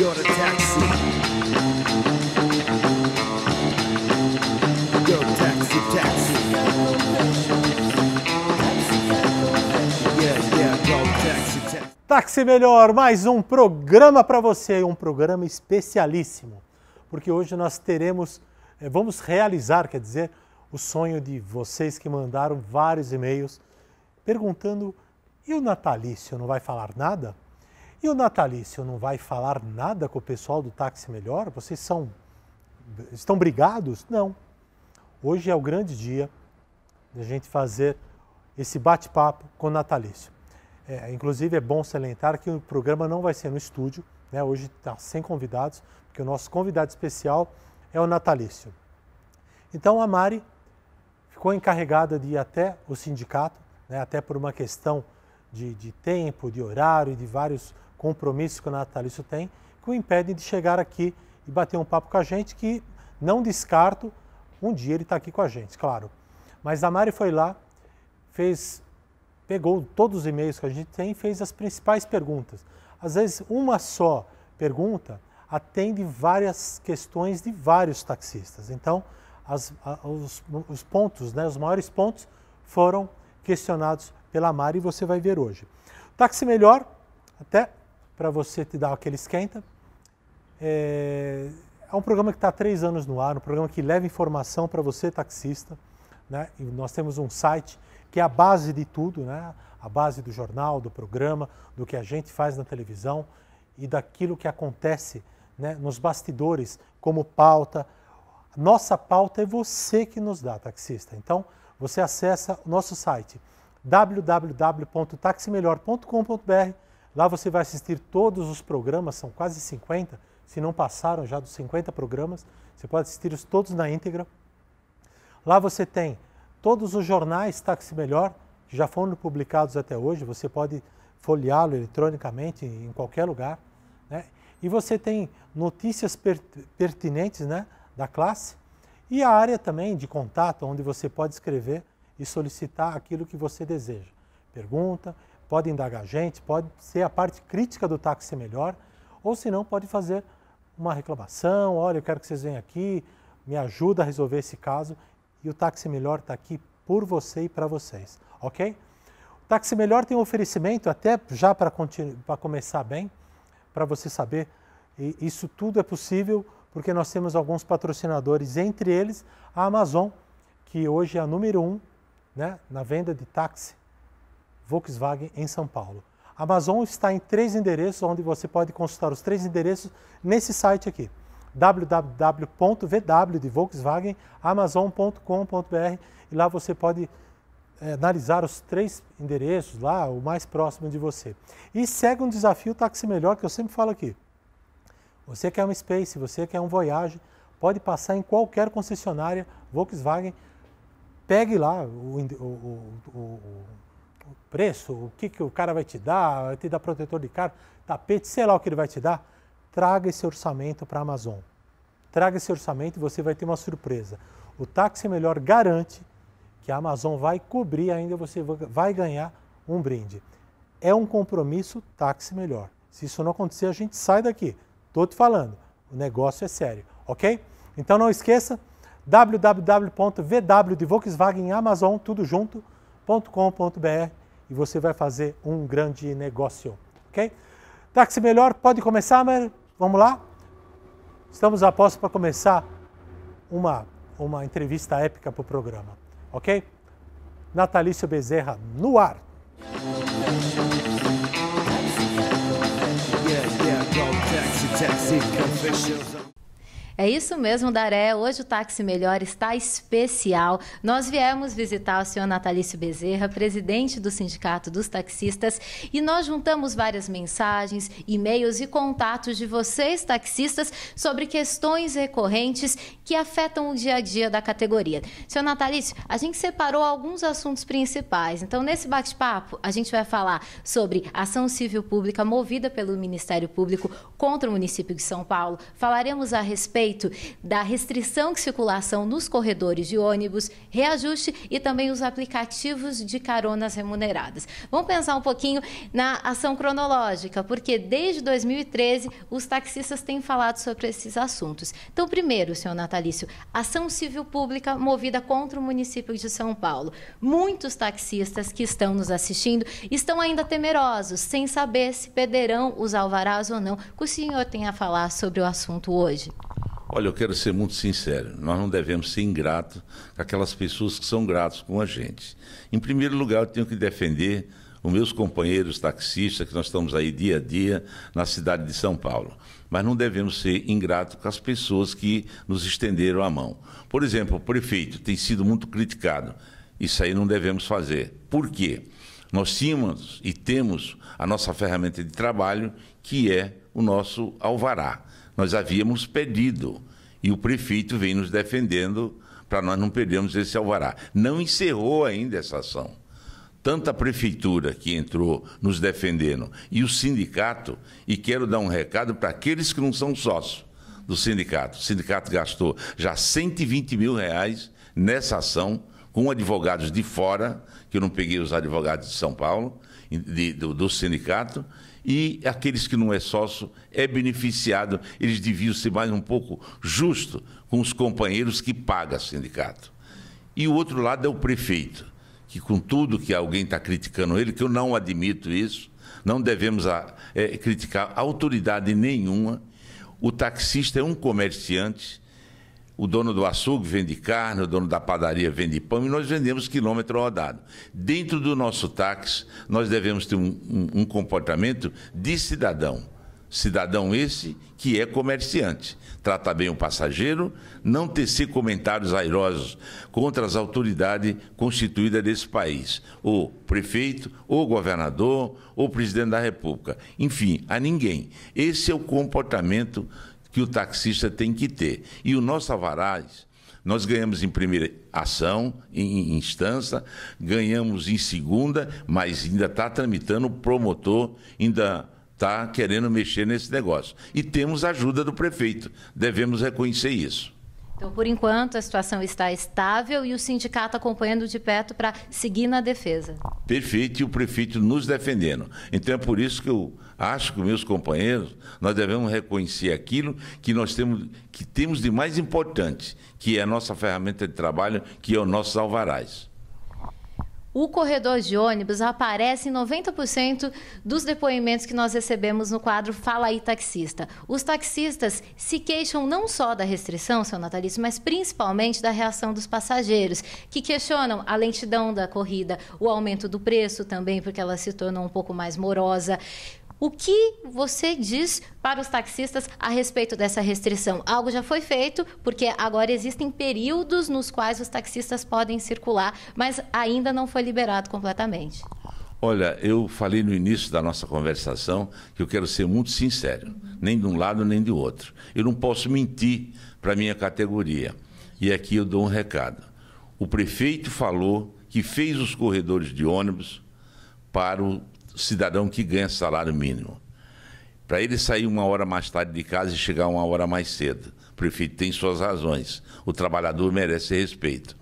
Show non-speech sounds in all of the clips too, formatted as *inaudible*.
taxi. taxi, taxi. Táxi Melhor, mais um programa para você, um programa especialíssimo, porque hoje nós teremos, eh, vamos realizar, quer dizer, o sonho de vocês que mandaram vários e-mails perguntando: e o natalício não vai falar nada? E o Natalício não vai falar nada com o pessoal do Táxi Melhor? Vocês são estão brigados? Não. Hoje é o grande dia da gente fazer esse bate-papo com o Natalício. É, inclusive é bom salientar que o programa não vai ser no estúdio, né? hoje está sem convidados, porque o nosso convidado especial é o Natalício. Então a Mari ficou encarregada de ir até o sindicato, né? até por uma questão de, de tempo, de horário e de vários compromissos que o natalício tem, que o impedem de chegar aqui e bater um papo com a gente, que não descarto um dia ele está aqui com a gente, claro. Mas a Mari foi lá, fez, pegou todos os e-mails que a gente tem e fez as principais perguntas. Às vezes, uma só pergunta atende várias questões de vários taxistas. Então, as, os, os, pontos, né, os maiores pontos, foram questionados pela Mari e você vai ver hoje. Táxi Melhor, até para você te dar aquele esquenta. É, é um programa que está há três anos no ar, um programa que leva informação para você, taxista. Né? E nós temos um site que é a base de tudo, né? a base do jornal, do programa, do que a gente faz na televisão e daquilo que acontece né? nos bastidores, como pauta. Nossa pauta é você que nos dá, taxista. Então, você acessa o nosso site www.taximelhor.com.br Lá você vai assistir todos os programas, são quase 50, se não passaram já dos 50 programas, você pode assistir-os todos na íntegra. Lá você tem todos os jornais Táxi Melhor, que já foram publicados até hoje, você pode folheá-lo eletronicamente em qualquer lugar. Né? E você tem notícias pertinentes né, da classe e a área também de contato, onde você pode escrever e solicitar aquilo que você deseja. Pergunta, pode indagar a gente, pode ser a parte crítica do táxi melhor, ou se não, pode fazer uma reclamação, olha, eu quero que vocês venham aqui, me ajuda a resolver esse caso, e o Táxi Melhor está aqui por você e para vocês, ok? O Táxi Melhor tem um oferecimento, até já para começar bem, para você saber, e isso tudo é possível porque nós temos alguns patrocinadores, entre eles a Amazon, que hoje é a número um né, na venda de táxi Volkswagen em São Paulo. Amazon está em três endereços, onde você pode consultar os três endereços nesse site aqui www.vwamazon.com.br e lá você pode é, analisar os três endereços lá, o mais próximo de você. E segue um desafio Táxi Melhor que eu sempre falo aqui. Você quer um Space, você quer um Voyage, pode passar em qualquer concessionária Volkswagen, pegue lá o, o, o preço, o que, que o cara vai te dar, vai te dar protetor de carro, tapete, sei lá o que ele vai te dar, traga esse orçamento para a Amazon. Traga esse orçamento e você vai ter uma surpresa. O táxi melhor garante que a Amazon vai cobrir ainda você vai ganhar um brinde. É um compromisso táxi melhor. Se isso não acontecer, a gente sai daqui. Estou te falando, o negócio é sério, ok? Então não esqueça www.vw tudo junto, e você vai fazer um grande negócio, ok? Táxi Melhor, pode começar, mas Vamos lá? Estamos a posto para começar uma, uma entrevista épica para o programa, ok? Natalício Bezerra, no ar! É isso mesmo, Daré. Hoje o Táxi Melhor está especial. Nós viemos visitar o senhor Natalício Bezerra, presidente do Sindicato dos Taxistas, e nós juntamos várias mensagens, e-mails e contatos de vocês, taxistas, sobre questões recorrentes que afetam o dia a dia da categoria. Senhor Natalício, a gente separou alguns assuntos principais. Então, nesse bate-papo, a gente vai falar sobre ação civil pública movida pelo Ministério Público contra o município de São Paulo. Falaremos a respeito da restrição de circulação nos corredores de ônibus, reajuste e também os aplicativos de caronas remuneradas. Vamos pensar um pouquinho na ação cronológica, porque desde 2013 os taxistas têm falado sobre esses assuntos. Então, primeiro, senhor Natalício, ação civil pública movida contra o município de São Paulo. Muitos taxistas que estão nos assistindo estão ainda temerosos, sem saber se perderão os alvarás ou não. O que o senhor tem a falar sobre o assunto hoje? Olha, eu quero ser muito sincero. Nós não devemos ser ingratos com aquelas pessoas que são gratos com a gente. Em primeiro lugar, eu tenho que defender os meus companheiros taxistas, que nós estamos aí dia a dia na cidade de São Paulo. Mas não devemos ser ingratos com as pessoas que nos estenderam a mão. Por exemplo, o prefeito tem sido muito criticado. Isso aí não devemos fazer. Por quê? Nós tínhamos e temos a nossa ferramenta de trabalho, que é o nosso alvará. Nós havíamos pedido e o prefeito vem nos defendendo para nós não perdermos esse alvará. Não encerrou ainda essa ação. Tanta prefeitura que entrou nos defendendo e o sindicato, e quero dar um recado para aqueles que não são sócios do sindicato. O sindicato gastou já 120 mil reais nessa ação com advogados de fora, que eu não peguei os advogados de São Paulo, de, do, do sindicato, e aqueles que não é sócio é beneficiado. Eles deviam ser mais um pouco justo com os companheiros que pagam sindicato. E o outro lado é o prefeito, que com tudo que alguém está criticando ele, que eu não admito isso, não devemos a, é, criticar autoridade nenhuma. O taxista é um comerciante o dono do açougue vende carne, o dono da padaria vende pão e nós vendemos quilômetro rodado. Dentro do nosso táxi, nós devemos ter um, um, um comportamento de cidadão. Cidadão esse que é comerciante. Trata bem o passageiro, não tecer comentários airosos contra as autoridades constituídas desse país, o prefeito, o governador, o presidente da República. Enfim, a ninguém. Esse é o comportamento que o taxista tem que ter. E o nosso Avaraz, nós ganhamos em primeira ação, em instância, ganhamos em segunda, mas ainda está tramitando o promotor, ainda está querendo mexer nesse negócio. E temos a ajuda do prefeito, devemos reconhecer isso. Então, por enquanto, a situação está estável e o sindicato acompanhando de perto para seguir na defesa. Perfeito, e o prefeito nos defendendo. Então, é por isso que eu acho que, meus companheiros, nós devemos reconhecer aquilo que nós temos, que temos de mais importante, que é a nossa ferramenta de trabalho, que é o nosso alvarás o corredor de ônibus aparece em 90% dos depoimentos que nós recebemos no quadro Fala aí Taxista. Os taxistas se queixam não só da restrição, seu Natalício, mas principalmente da reação dos passageiros, que questionam a lentidão da corrida, o aumento do preço também, porque ela se tornou um pouco mais morosa. O que você diz para os taxistas a respeito dessa restrição? Algo já foi feito, porque agora existem períodos nos quais os taxistas podem circular, mas ainda não foi liberado completamente. Olha, eu falei no início da nossa conversação que eu quero ser muito sincero, nem de um lado nem do outro. Eu não posso mentir para a minha categoria. E aqui eu dou um recado. O prefeito falou que fez os corredores de ônibus para o cidadão que ganha salário mínimo. Para ele sair uma hora mais tarde de casa e chegar uma hora mais cedo. O prefeito tem suas razões. O trabalhador merece respeito.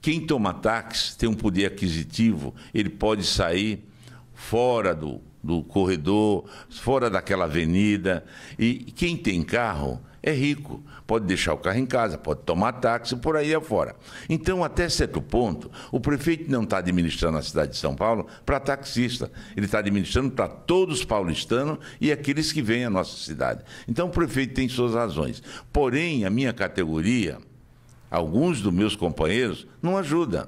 Quem toma táxi tem um poder aquisitivo, ele pode sair fora do, do corredor, fora daquela avenida. E quem tem carro é rico, pode deixar o carro em casa, pode tomar táxi, por aí afora. Então, até certo ponto, o prefeito não está administrando a cidade de São Paulo para taxista, ele está administrando para todos os paulistanos e aqueles que vêm à nossa cidade. Então, o prefeito tem suas razões. Porém, a minha categoria, alguns dos meus companheiros, não ajudam.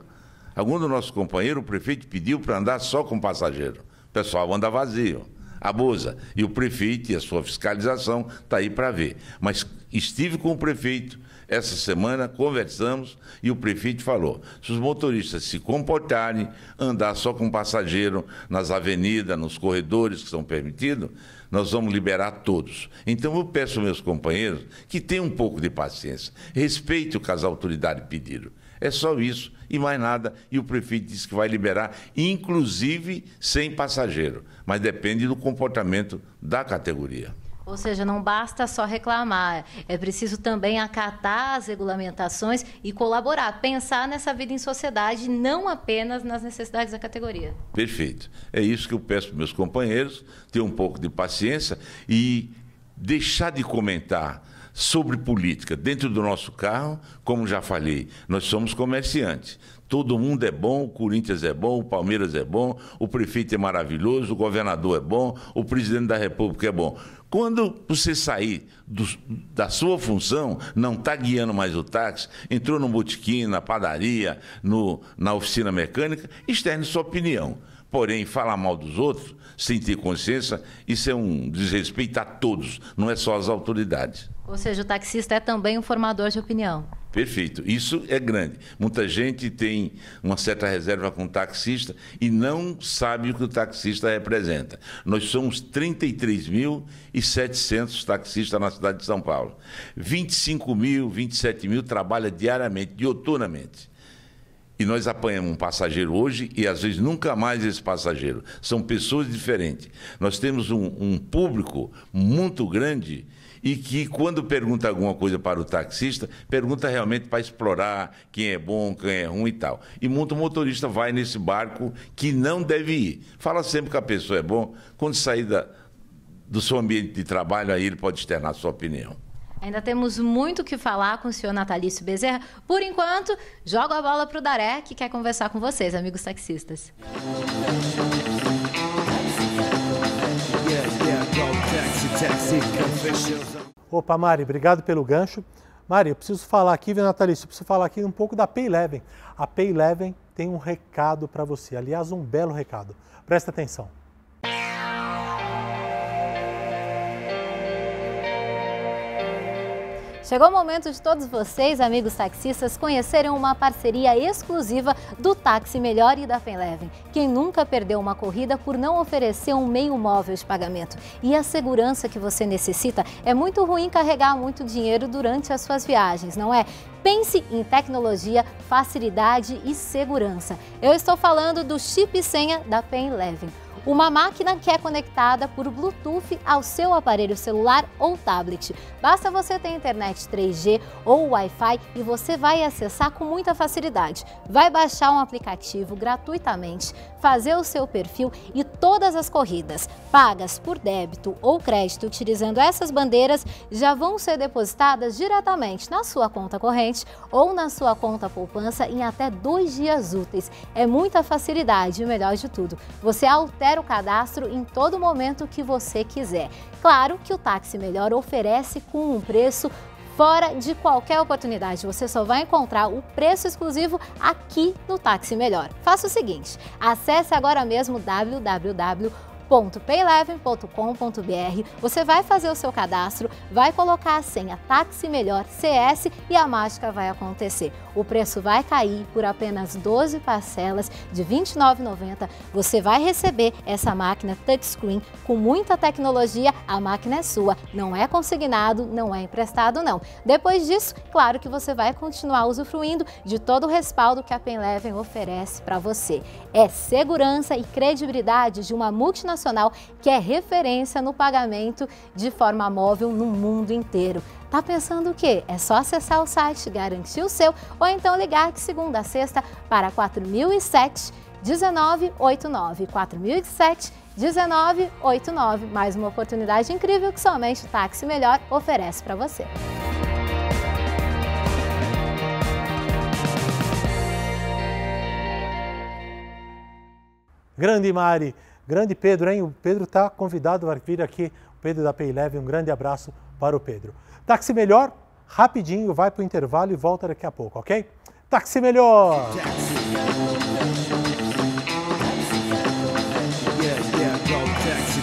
Algum do nosso companheiro, o prefeito pediu para andar só com passageiro. O pessoal anda vazio abusa. E o prefeito e a sua fiscalização está aí para ver. Mas estive com o prefeito essa semana, conversamos e o prefeito falou: se os motoristas se comportarem, andar só com passageiro nas avenidas, nos corredores que são permitidos, nós vamos liberar todos. Então eu peço aos meus companheiros que tenham um pouco de paciência, respeite o que as autoridades pediram. É só isso e mais nada. E o prefeito disse que vai liberar, inclusive sem passageiro. Mas depende do comportamento da categoria. Ou seja, não basta só reclamar, é preciso também acatar as regulamentações e colaborar, pensar nessa vida em sociedade, não apenas nas necessidades da categoria. Perfeito. É isso que eu peço para meus companheiros, ter um pouco de paciência e deixar de comentar sobre política dentro do nosso carro, como já falei, nós somos comerciantes. Todo mundo é bom, o Corinthians é bom, o Palmeiras é bom, o prefeito é maravilhoso, o governador é bom, o presidente da República é bom. Quando você sair do, da sua função, não está guiando mais o táxi, entrou no botequim, na padaria, no, na oficina mecânica, externe sua opinião. Porém, falar mal dos outros, sem ter consciência, isso é um desrespeito a todos, não é só às autoridades. Ou seja, o taxista é também um formador de opinião. Perfeito. Isso é grande. Muita gente tem uma certa reserva com o taxista e não sabe o que o taxista representa. Nós somos 33.700 taxistas na cidade de São Paulo. 25 mil, 27 mil trabalha diariamente, dioturnamente. E nós apanhamos um passageiro hoje e às vezes nunca mais esse passageiro. São pessoas diferentes. Nós temos um, um público muito grande e que, quando pergunta alguma coisa para o taxista, pergunta realmente para explorar quem é bom, quem é ruim e tal. E muito motorista vai nesse barco que não deve ir. Fala sempre que a pessoa é bom, quando sair da, do seu ambiente de trabalho, aí ele pode externar a sua opinião. Ainda temos muito o que falar com o senhor Natalício Bezerra. Por enquanto, joga a bola para o Daré, que quer conversar com vocês, amigos taxistas. Música Opa, Mari, obrigado pelo gancho. Mari, eu preciso falar aqui, Natalício, eu preciso falar aqui um pouco da Pay Eleven. A Pay Eleven tem um recado para você, aliás, um belo recado. Presta atenção. Chegou o momento de todos vocês, amigos taxistas, conhecerem uma parceria exclusiva do Táxi Melhor e da Fenleven. Quem nunca perdeu uma corrida por não oferecer um meio móvel de pagamento e a segurança que você necessita, é muito ruim carregar muito dinheiro durante as suas viagens, não é? Pense em tecnologia, facilidade e segurança. Eu estou falando do chip senha da Fenleven uma máquina que é conectada por Bluetooth ao seu aparelho celular ou tablet. Basta você ter internet 3G ou Wi-Fi e você vai acessar com muita facilidade. Vai baixar um aplicativo gratuitamente, fazer o seu perfil e todas as corridas pagas por débito ou crédito utilizando essas bandeiras já vão ser depositadas diretamente na sua conta corrente ou na sua conta poupança em até dois dias úteis. É muita facilidade e o melhor de tudo, você altera o cadastro em todo momento que você quiser. Claro que o Táxi Melhor oferece com um preço fora de qualquer oportunidade. Você só vai encontrar o preço exclusivo aqui no Táxi Melhor. Faça o seguinte, acesse agora mesmo www www.payleven.com.br. Você vai fazer o seu cadastro, vai colocar a senha Táxi Melhor CS e a mágica vai acontecer. O preço vai cair por apenas 12 parcelas de R$ 29,90. Você vai receber essa máquina touchscreen com muita tecnologia. A máquina é sua, não é consignado, não é emprestado não. Depois disso, claro que você vai continuar usufruindo de todo o respaldo que a Penleven oferece para você. É segurança e credibilidade de uma multinacional nacional que é referência no pagamento de forma móvel no mundo inteiro. Tá pensando o quê? É só acessar o site, garantir o seu ou então ligar de segunda a sexta para 4007 1989 4007 1989. Mais uma oportunidade incrível que somente o Táxi Melhor oferece para você. Grande Mari, Grande Pedro, hein? O Pedro está convidado a vir aqui. O Pedro da Payleve, um grande abraço para o Pedro. Táxi Melhor, rapidinho, vai para o intervalo e volta daqui a pouco, ok? Táxi Melhor!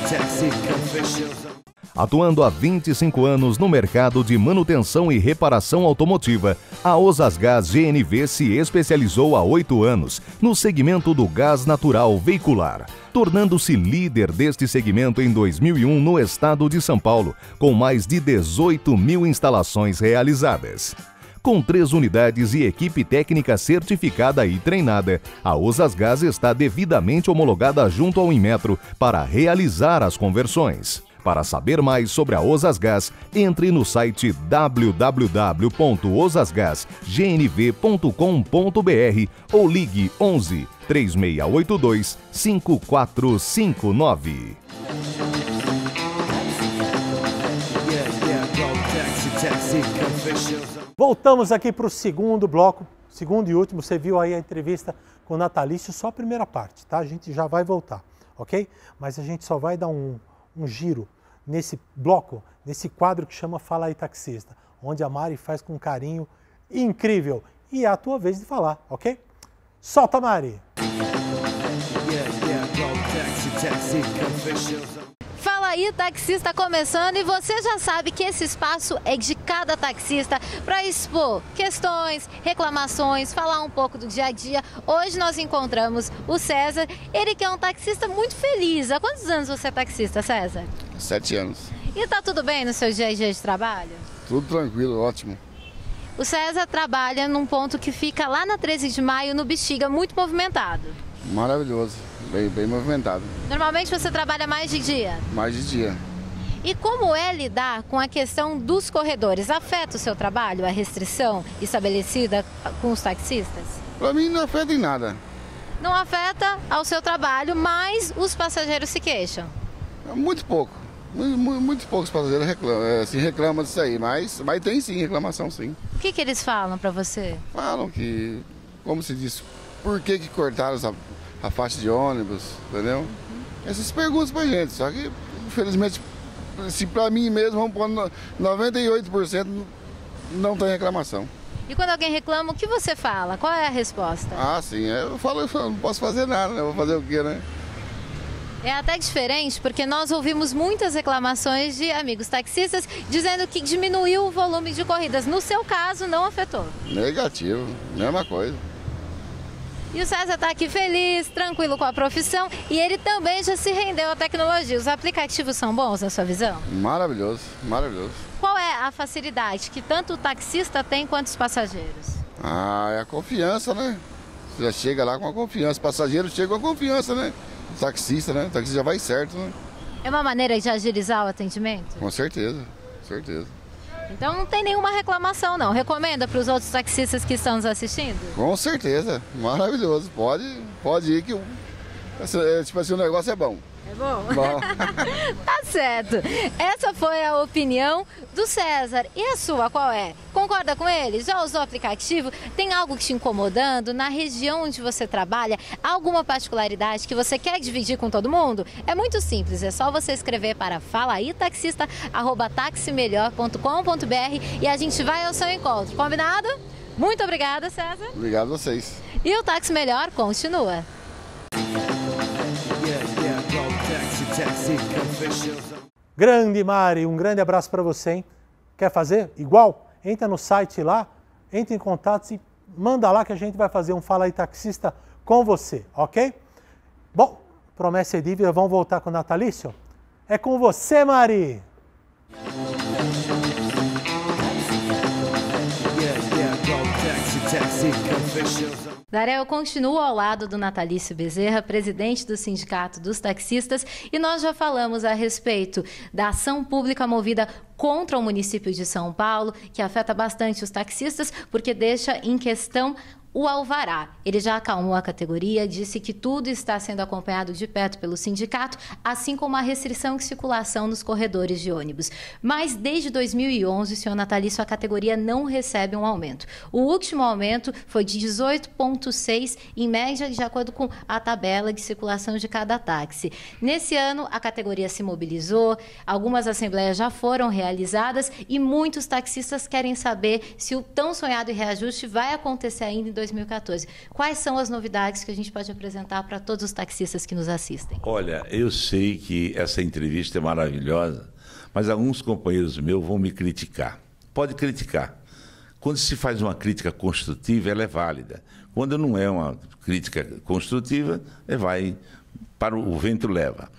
Taxi, taxi, taxi, Atuando há 25 anos no mercado de manutenção e reparação automotiva, a Osasgás GNV se especializou há oito anos no segmento do gás natural veicular, tornando-se líder deste segmento em 2001 no estado de São Paulo, com mais de 18 mil instalações realizadas. Com três unidades e equipe técnica certificada e treinada, a Osasgás está devidamente homologada junto ao Inmetro para realizar as conversões. Para saber mais sobre a Osas Gás, entre no site www.osasgasgnv.com.br ou ligue 11 3682 5459. Voltamos aqui para o segundo bloco, segundo e último. Você viu aí a entrevista com o Natalício, só a primeira parte, tá? A gente já vai voltar, ok? Mas a gente só vai dar um um giro nesse bloco, nesse quadro que chama Fala aí Taxista, onde a Mari faz com um carinho incrível. E é a tua vez de falar, ok? Solta, Mari! Yeah, yeah, Aí Taxista começando e você já sabe que esse espaço é de cada taxista para expor questões, reclamações, falar um pouco do dia a dia. Hoje nós encontramos o César, ele que é um taxista muito feliz. Há quantos anos você é taxista, César? Sete anos. E tá tudo bem no seu dia a dia de trabalho? Tudo tranquilo, ótimo. O César trabalha num ponto que fica lá na 13 de maio, no Bexiga, muito movimentado. Maravilhoso bem, bem movimentado. Normalmente você trabalha mais de dia? Mais de dia. E como é lidar com a questão dos corredores? Afeta o seu trabalho, a restrição estabelecida com os taxistas? Para mim não afeta em nada. Não afeta ao seu trabalho, mas os passageiros se queixam? É muito pouco. Muito, muito poucos passageiros reclamam, é, se reclamam disso aí, mas, mas tem sim reclamação sim. O que, que eles falam para você? Falam que, como se diz, por que, que cortaram essa a faixa de ônibus, entendeu? Uhum. Essas perguntas pra gente, só que infelizmente, se pra mim mesmo, vamos pôr 98% não tem reclamação. E quando alguém reclama, o que você fala? Qual é a resposta? Ah, sim, é, eu falo, eu falo não posso fazer nada, né? Vou fazer o quê, né? É até diferente porque nós ouvimos muitas reclamações de amigos taxistas dizendo que diminuiu o volume de corridas. No seu caso, não afetou? Negativo, mesma coisa. E o César está aqui feliz, tranquilo com a profissão e ele também já se rendeu à tecnologia. Os aplicativos são bons na sua visão? Maravilhoso, maravilhoso. Qual é a facilidade que tanto o taxista tem quanto os passageiros? Ah, é a confiança, né? Você já chega lá com a confiança. O passageiro chega com a confiança, né? O taxista, né? O taxista já vai certo, né? É uma maneira de agilizar o atendimento? Com certeza, certeza. Então não tem nenhuma reclamação, não. Recomenda para os outros taxistas que estão nos assistindo? Com certeza, maravilhoso. Pode, pode ir que o, é, tipo assim, o negócio é bom. É bom. bom. *laughs* tá certo. Essa foi a opinião do César. E a sua qual é? Concorda com ele? Já usou o aplicativo? Tem algo que te incomodando? Na região onde você trabalha, alguma particularidade que você quer dividir com todo mundo? É muito simples, é só você escrever para falaítaxista.taximelhor.com.br e a gente vai ao seu encontro. Combinado? Muito obrigada, César. Obrigado a vocês. E o Táxi Melhor continua. Grande Mari, um grande abraço para você, hein? Quer fazer igual? Entra no site lá, entra em contato e manda lá que a gente vai fazer um Fala aí Taxista com você, ok? Bom, promessa e dívida, vamos voltar com o Natalício? É com você, Mari! taxi, Darel continua ao lado do Natalício Bezerra, presidente do Sindicato dos Taxistas, e nós já falamos a respeito da ação pública movida contra o município de São Paulo, que afeta bastante os taxistas, porque deixa em questão o Alvará, ele já acalmou a categoria, disse que tudo está sendo acompanhado de perto pelo sindicato, assim como a restrição de circulação nos corredores de ônibus. Mas desde 2011, senhor Natalício, a categoria não recebe um aumento. O último aumento foi de 18,6 em média, de acordo com a tabela de circulação de cada táxi. Nesse ano, a categoria se mobilizou, algumas assembleias já foram realizadas e muitos taxistas querem saber se o tão sonhado reajuste vai acontecer ainda em 2014. Quais são as novidades que a gente pode apresentar para todos os taxistas que nos assistem? Olha, eu sei que essa entrevista é maravilhosa, mas alguns companheiros meus vão me criticar. Pode criticar. Quando se faz uma crítica construtiva, ela é válida. Quando não é uma crítica construtiva, é vai para o vento leva.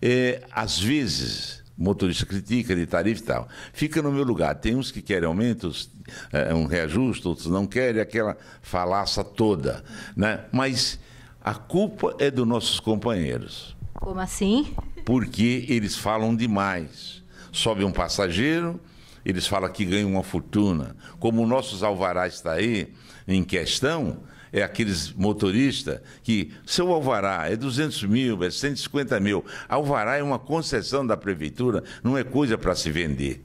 É, às vezes, motorista critica de tarifa e tal. Fica no meu lugar. Tem uns que querem aumentos, é, é um reajuste, outros não querem, aquela falácia toda. Né? Mas a culpa é dos nossos companheiros. Como assim? Porque eles falam demais. Sobe um passageiro, eles falam que ganham uma fortuna. Como o nosso alvará está aí em questão, é aqueles motoristas que seu alvará é 200 mil, é 150 mil. Alvará é uma concessão da prefeitura, não é coisa para se vender.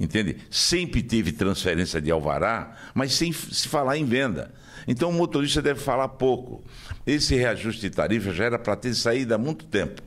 Entende? Sempre teve transferência de alvará, mas sem se falar em venda. Então o motorista deve falar pouco. Esse reajuste de tarifa já era para ter saído há muito tempo.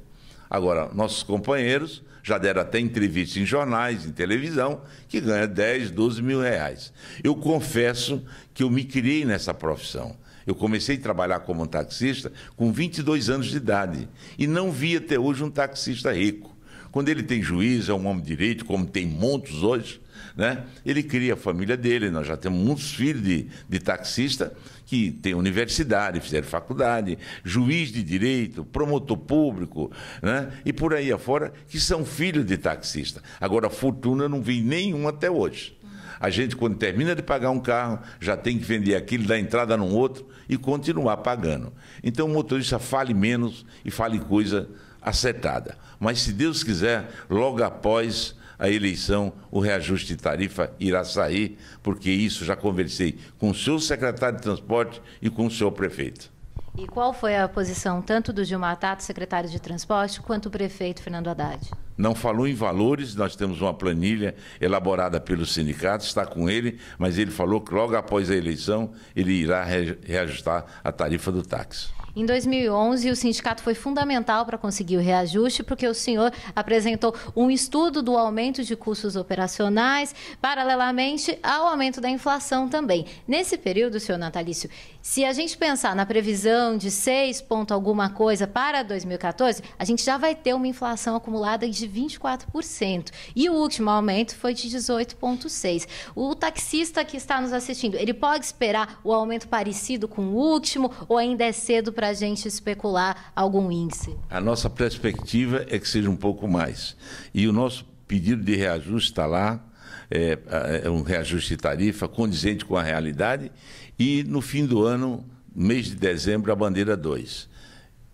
Agora, nossos companheiros já deram até entrevista em jornais, em televisão, que ganha 10, 12 mil reais. Eu confesso que eu me criei nessa profissão. Eu comecei a trabalhar como um taxista com 22 anos de idade e não vi até hoje um taxista rico. Quando ele tem juiz, é um homem de direito, como tem muitos hoje, né? ele cria a família dele. Nós já temos muitos filhos de, de taxista que têm universidade, fizeram faculdade, juiz de direito, promotor público, né? e por aí afora, que são filhos de taxista. Agora, fortuna não vi nenhum até hoje. A gente, quando termina de pagar um carro, já tem que vender aquilo, dar entrada num outro e continuar pagando. Então, o motorista fale menos e fale coisa acertada. Mas, se Deus quiser, logo após a eleição, o reajuste de tarifa irá sair, porque isso já conversei com o seu secretário de transporte e com o seu prefeito. E qual foi a posição tanto do Gilmar Tato, secretário de transporte, quanto do prefeito Fernando Haddad? não falou em valores, nós temos uma planilha elaborada pelo sindicato, está com ele, mas ele falou que logo após a eleição ele irá reajustar a tarifa do táxi. Em 2011, o sindicato foi fundamental para conseguir o reajuste, porque o senhor apresentou um estudo do aumento de custos operacionais, paralelamente ao aumento da inflação também. Nesse período, senhor Natalício, se a gente pensar na previsão de 6 ponto alguma coisa para 2014, a gente já vai ter uma inflação acumulada de 24%. E o último aumento foi de 18,6%. O taxista que está nos assistindo, ele pode esperar o aumento parecido com o último ou ainda é cedo para a gente especular algum índice? A nossa perspectiva é que seja um pouco mais. E o nosso pedido de reajuste está lá é, é um reajuste de tarifa condizente com a realidade, e no fim do ano, mês de dezembro, a bandeira 2.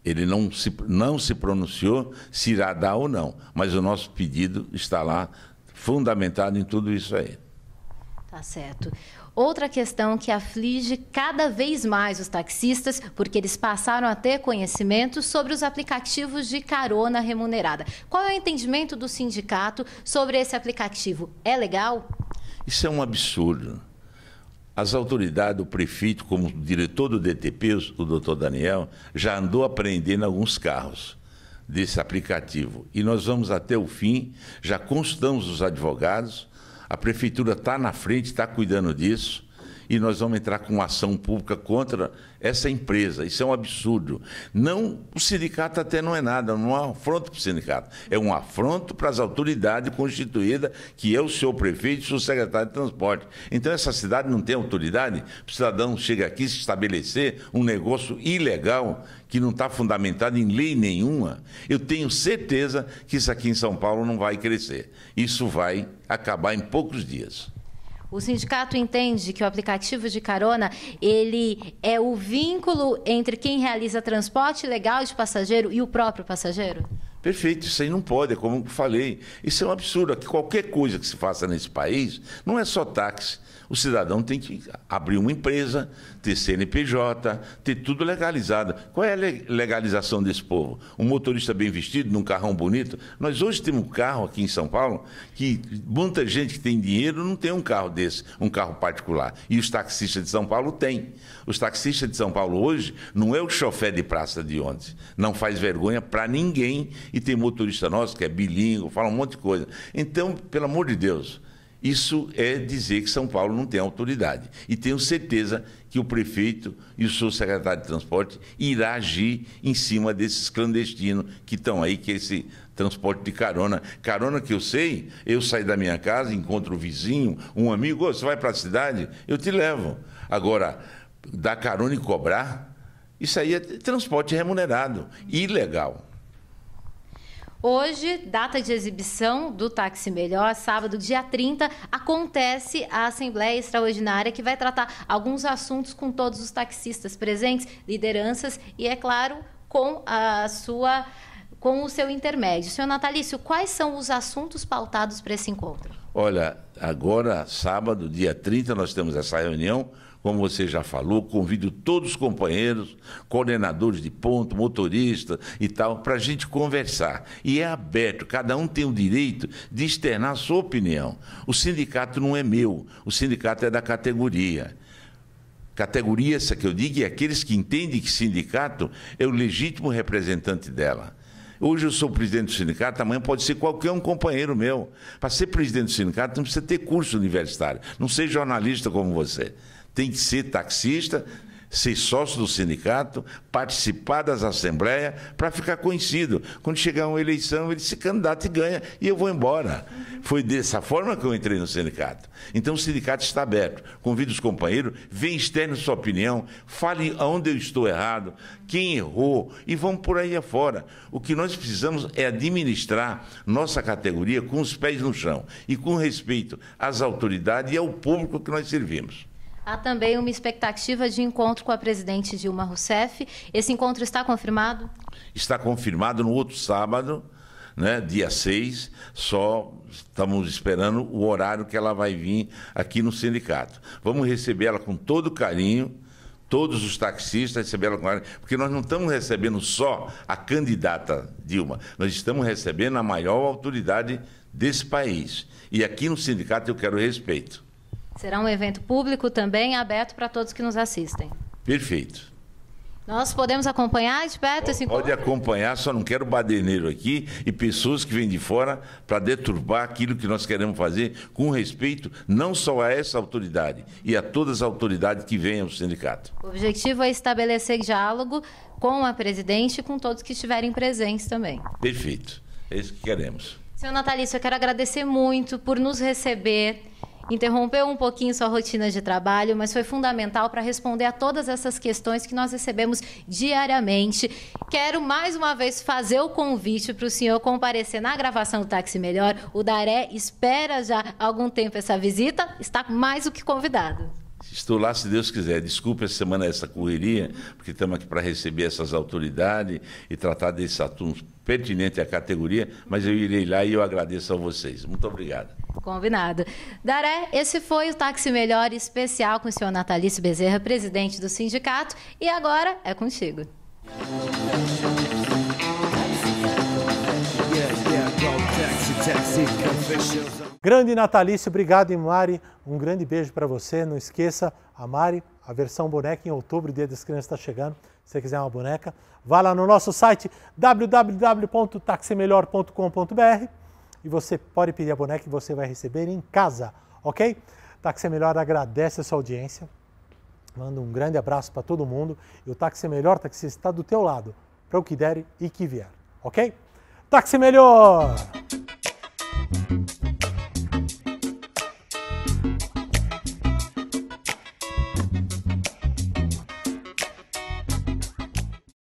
Ele não se, não se pronunciou se irá dar ou não, mas o nosso pedido está lá, fundamentado em tudo isso aí. Tá certo. Outra questão que aflige cada vez mais os taxistas, porque eles passaram a ter conhecimento sobre os aplicativos de carona remunerada. Qual é o entendimento do sindicato sobre esse aplicativo? É legal? Isso é um absurdo. As autoridades, o prefeito, como diretor do DTP, o doutor Daniel, já andou apreendendo alguns carros desse aplicativo. E nós vamos até o fim, já consultamos os advogados, a prefeitura está na frente, está cuidando disso e nós vamos entrar com ação pública contra essa empresa. Isso é um absurdo. Não, o sindicato até não é nada, não é um afronto para o sindicato. É um afronto para as autoridades constituídas, que é o senhor prefeito e o senhor secretário de transporte. Então, essa cidade não tem autoridade para o cidadão chegar aqui se estabelecer um negócio ilegal que não está fundamentado em lei nenhuma. Eu tenho certeza que isso aqui em São Paulo não vai crescer. Isso vai acabar em poucos dias. O sindicato entende que o aplicativo de carona ele é o vínculo entre quem realiza transporte legal de passageiro e o próprio passageiro? Perfeito, isso aí não pode, é como falei. Isso é um absurdo. Que qualquer coisa que se faça nesse país não é só táxi. O cidadão tem que abrir uma empresa, ter CNPJ, ter tudo legalizado. Qual é a legalização desse povo? Um motorista bem vestido, num carrão bonito. Nós hoje temos um carro aqui em São Paulo que muita gente que tem dinheiro não tem um carro desse, um carro particular. E os taxistas de São Paulo têm. Os taxistas de São Paulo hoje não é o chofé de praça de ontem. Não faz vergonha para ninguém e tem motorista nosso que é bilíngue, fala um monte de coisa. Então, pelo amor de Deus, isso é dizer que São Paulo não tem autoridade. E tenho certeza que o prefeito e o seu secretário de transporte irá agir em cima desses clandestinos que estão aí, que é esse transporte de carona. Carona que eu sei, eu saio da minha casa, encontro o vizinho, um amigo, oh, você vai para a cidade? Eu te levo. Agora, dar carona e cobrar, isso aí é transporte remunerado, ilegal. Hoje, data de exibição do Táxi Melhor, sábado, dia 30, acontece a Assembleia Extraordinária que vai tratar alguns assuntos com todos os taxistas presentes, lideranças e, é claro, com a sua com o seu intermédio. Senhor Natalício, quais são os assuntos pautados para esse encontro? Olha, agora, sábado, dia 30, nós temos essa reunião como você já falou, convido todos os companheiros, coordenadores de ponto, motoristas e tal, para a gente conversar. E é aberto, cada um tem o direito de externar a sua opinião. O sindicato não é meu, o sindicato é da categoria. Categoria essa que eu digo é aqueles que entendem que sindicato é o legítimo representante dela. Hoje eu sou presidente do sindicato, amanhã pode ser qualquer um companheiro meu. Para ser presidente do sindicato, não precisa ter curso universitário, não ser jornalista como você tem que ser taxista, ser sócio do sindicato, participar das assembleias para ficar conhecido. Quando chegar uma eleição, ele se candidata e ganha e eu vou embora. Foi dessa forma que eu entrei no sindicato. Então o sindicato está aberto. Convido os companheiros, vem externo sua opinião, fale aonde eu estou errado, quem errou e vamos por aí afora. O que nós precisamos é administrar nossa categoria com os pés no chão e com respeito às autoridades e ao público que nós servimos. Há também uma expectativa de encontro com a presidente Dilma Rousseff. Esse encontro está confirmado? Está confirmado no outro sábado, né, dia 6, só estamos esperando o horário que ela vai vir aqui no sindicato. Vamos receber ela com todo carinho, todos os taxistas receberam com carinho, porque nós não estamos recebendo só a candidata Dilma, nós estamos recebendo a maior autoridade desse país. E aqui no sindicato eu quero respeito. Será um evento público também, aberto para todos que nos assistem. Perfeito. Nós podemos acompanhar, perto esse encontro? Pode acompanhar, só não quero badeneiro aqui e pessoas que vêm de fora para deturbar aquilo que nós queremos fazer com respeito não só a essa autoridade e a todas as autoridades que vêm ao sindicato. O objetivo é estabelecer diálogo com a presidente e com todos que estiverem presentes também. Perfeito. É isso que queremos. Senhor Natalício, eu quero agradecer muito por nos receber Interrompeu um pouquinho sua rotina de trabalho, mas foi fundamental para responder a todas essas questões que nós recebemos diariamente. Quero mais uma vez fazer o convite para o senhor comparecer na gravação do Táxi Melhor. O Daré espera já há algum tempo essa visita, está mais do que convidado. Estou lá se Deus quiser. Desculpe essa semana essa correria, porque estamos aqui para receber essas autoridades e tratar desses assuntos pertinente à categoria, mas eu irei lá e eu agradeço a vocês. Muito obrigado. Combinado. Daré, esse foi o Táxi Melhor especial com o senhor Natalício Bezerra, presidente do sindicato, e agora é contigo. Grande Natalício, obrigado, Mari. Um grande beijo para você. Não esqueça, a Mari a versão boneca em outubro, Dia das Crianças está chegando. Se você quiser uma boneca, vá lá no nosso site www.taximelhor.com.br e você pode pedir a boneca e você vai receber em casa, ok? Táxi Melhor agradece a sua audiência. Manda um grande abraço para todo mundo. E o Táxi Melhor Taxista está do teu lado, para o que der e que vier, ok? Táxi Melhor!